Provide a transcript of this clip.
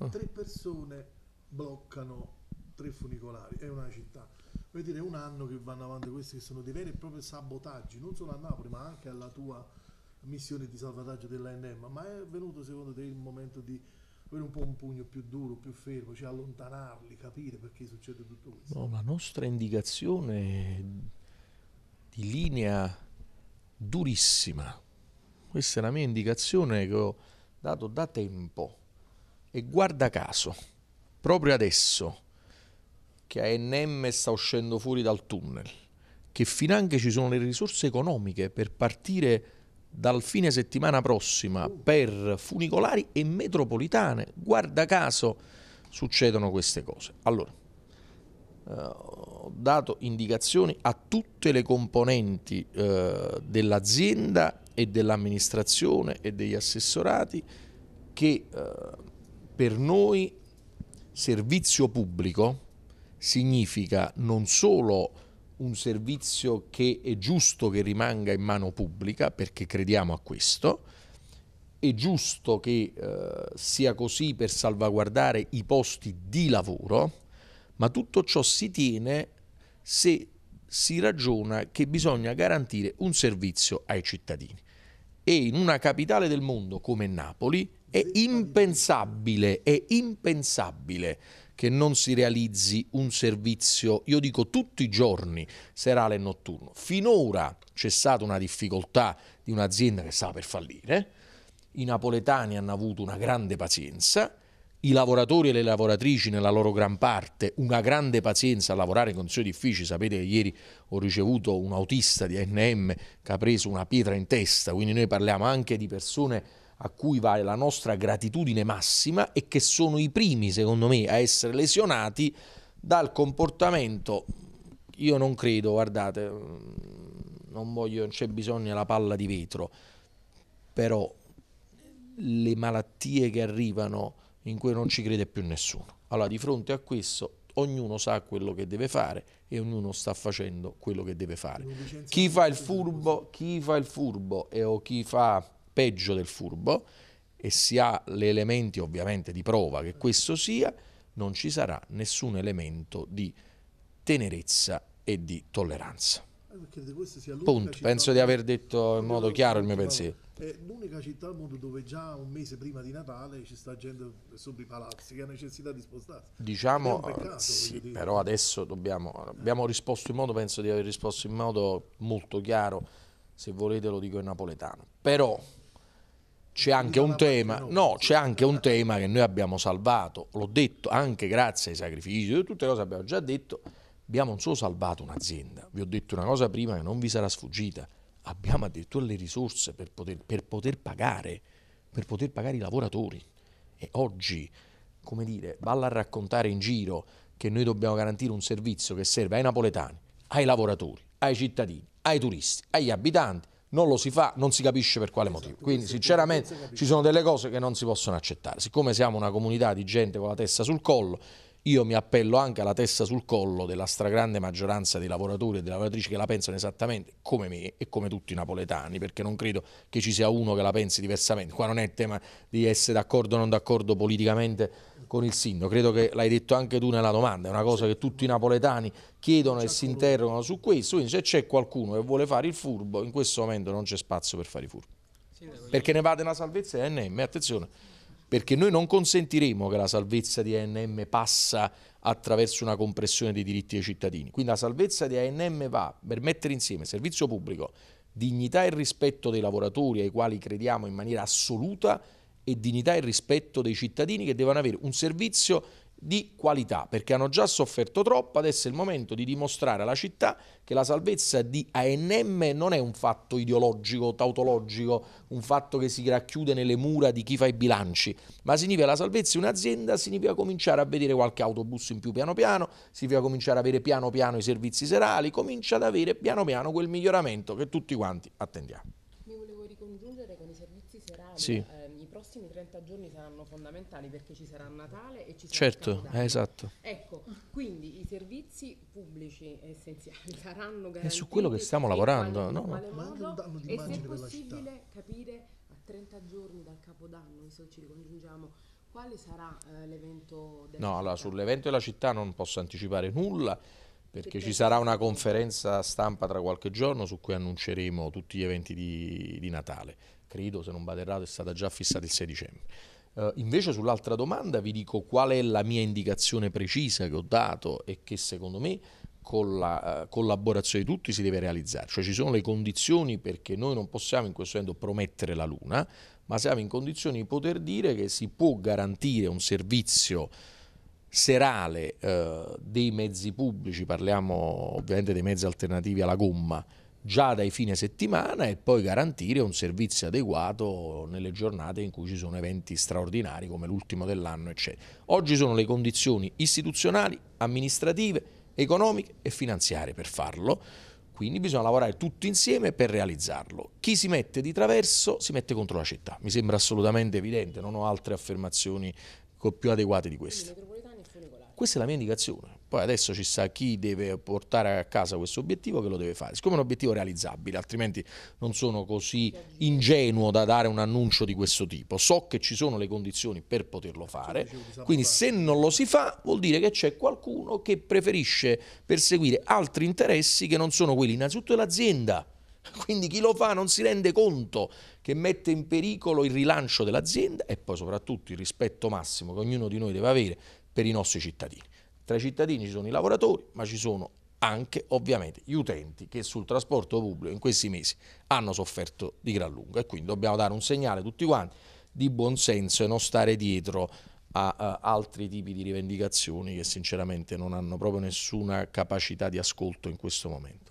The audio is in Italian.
Ah. Tre persone bloccano tre funicolari, è una città. Vuol dire un anno che vanno avanti questi che sono dei veri e propri sabotaggi, non solo a Napoli ma anche alla tua missione di salvataggio dell'ANM. Ma è venuto secondo te il momento di avere un po' un pugno più duro, più fermo, cioè allontanarli, capire perché succede tutto questo? No, la nostra indicazione di linea durissima, questa è la mia indicazione che ho dato da tempo e guarda caso, proprio adesso che ANM sta uscendo fuori dal tunnel, che finanche ci sono le risorse economiche per partire dal fine settimana prossima per funicolari e metropolitane, guarda caso succedono queste cose. Allora, eh, ho dato indicazioni a tutte le componenti eh, dell'azienda e dell'amministrazione e degli assessorati che eh, per noi servizio pubblico significa non solo un servizio che è giusto che rimanga in mano pubblica, perché crediamo a questo, è giusto che eh, sia così per salvaguardare i posti di lavoro, ma tutto ciò si tiene se si ragiona che bisogna garantire un servizio ai cittadini. E in una capitale del mondo come Napoli è impensabile, è impensabile che non si realizzi un servizio, io dico tutti i giorni, serale e notturno. Finora c'è stata una difficoltà di un'azienda che stava per fallire, i napoletani hanno avuto una grande pazienza, i lavoratori e le lavoratrici nella loro gran parte una grande pazienza a lavorare in condizioni difficili. Sapete che ieri ho ricevuto un autista di ANM che ha preso una pietra in testa, quindi noi parliamo anche di persone a cui vale la nostra gratitudine massima e che sono i primi, secondo me, a essere lesionati dal comportamento, io non credo, guardate, mm, non, voglio, non c'è bisogno della palla di vetro, però le malattie che arrivano in cui non ci crede più nessuno. Allora, di fronte a questo, ognuno sa quello che deve fare e ognuno sta facendo quello che deve fare. Chi fa il furbo, chi fa il furbo e, o chi fa peggio del furbo e si ha gli elementi ovviamente di prova che questo sia, non ci sarà nessun elemento di tenerezza e di tolleranza. Punto. Penso di aver detto in modo chiaro il mio pensiero. È l'unica città al mondo dove già un mese prima di Natale ci sta gente sopra i palazzi che ha necessità di spostarsi. Diciamo, peccato, eh, sì, però adesso dobbiamo, abbiamo risposto in modo, penso di aver risposto in modo molto chiaro, se volete lo dico in napoletano. Però c'è anche un tema, no, c'è anche un tema che noi abbiamo salvato, l'ho detto anche grazie ai sacrifici, e tutte le cose abbiamo già detto, abbiamo non solo salvato un'azienda, vi ho detto una cosa prima che non vi sarà sfuggita, abbiamo addirittura le risorse per poter, per poter pagare, per poter pagare i lavoratori e oggi, come dire, valla a raccontare in giro che noi dobbiamo garantire un servizio che serve ai napoletani, ai lavoratori, ai cittadini, ai turisti, agli abitanti, non lo si fa, non si capisce per quale motivo. Esatto, Quindi sinceramente ci sono delle cose che non si possono accettare. Siccome siamo una comunità di gente con la testa sul collo, io mi appello anche alla testa sul collo della stragrande maggioranza dei lavoratori e delle lavoratrici che la pensano esattamente come me e come tutti i napoletani, perché non credo che ci sia uno che la pensi diversamente. Qua non è il tema di essere d'accordo o non d'accordo politicamente con il sindaco, credo che l'hai detto anche tu nella domanda, è una cosa che tutti i napoletani chiedono e si interrogano su questo, quindi se c'è qualcuno che vuole fare il furbo, in questo momento non c'è spazio per fare i furbi. Perché ne va della salvezza e NM, attenzione perché noi non consentiremo che la salvezza di ANM passa attraverso una compressione dei diritti dei cittadini. Quindi la salvezza di ANM va per mettere insieme servizio pubblico, dignità e rispetto dei lavoratori ai quali crediamo in maniera assoluta e dignità e rispetto dei cittadini che devono avere un servizio di qualità, perché hanno già sofferto troppo, adesso è il momento di dimostrare alla città che la salvezza di ANM non è un fatto ideologico, tautologico, un fatto che si racchiude nelle mura di chi fa i bilanci, ma significa la salvezza di un'azienda, significa cominciare a vedere qualche autobus in più piano piano, significa cominciare ad avere piano piano i servizi serali, comincia ad avere piano piano quel miglioramento che tutti quanti attendiamo. Mi volevo ricongiungere con i servizi serali. Sì. Eh, prossimi 30 giorni saranno fondamentali perché ci sarà Natale e ci sarà Certo, eh, esatto. Ecco, quindi i servizi pubblici essenziali saranno garantiti. È su quello che stiamo lavorando, no? Ma Quale modo, e se è possibile capire a 30 giorni dal Capodanno, se ci ricongiungiamo, quale sarà eh, l'evento della No, allora sull'evento della città non posso anticipare nulla. Perché, perché ci sarà una conferenza stampa tra qualche giorno su cui annunceremo tutti gli eventi di, di Natale credo se non vado errato è stata già fissata il 6 dicembre. Uh, invece sull'altra domanda vi dico qual è la mia indicazione precisa che ho dato e che secondo me con la uh, collaborazione di tutti si deve realizzare, cioè ci sono le condizioni perché noi non possiamo in questo momento promettere la Luna, ma siamo in condizioni di poter dire che si può garantire un servizio serale uh, dei mezzi pubblici, parliamo ovviamente dei mezzi alternativi alla gomma, già dai fine settimana e poi garantire un servizio adeguato nelle giornate in cui ci sono eventi straordinari come l'ultimo dell'anno, eccetera. Oggi sono le condizioni istituzionali, amministrative, economiche e finanziarie per farlo, quindi bisogna lavorare tutti insieme per realizzarlo. Chi si mette di traverso si mette contro la città, mi sembra assolutamente evidente, non ho altre affermazioni più adeguate di queste. Questa è la mia indicazione. Poi adesso ci sa chi deve portare a casa questo obiettivo che lo deve fare. Siccome è un obiettivo realizzabile, altrimenti non sono così ingenuo da dare un annuncio di questo tipo. So che ci sono le condizioni per poterlo fare, quindi se non lo si fa vuol dire che c'è qualcuno che preferisce perseguire altri interessi che non sono quelli innanzitutto dell'azienda. Quindi chi lo fa non si rende conto che mette in pericolo il rilancio dell'azienda e poi soprattutto il rispetto massimo che ognuno di noi deve avere per i nostri cittadini. Tra i cittadini ci sono i lavoratori, ma ci sono anche ovviamente gli utenti che sul trasporto pubblico in questi mesi hanno sofferto di gran lunga e quindi dobbiamo dare un segnale tutti quanti di buon senso e non stare dietro a, a eh, altri tipi di rivendicazioni che sinceramente non hanno proprio nessuna capacità di ascolto in questo momento.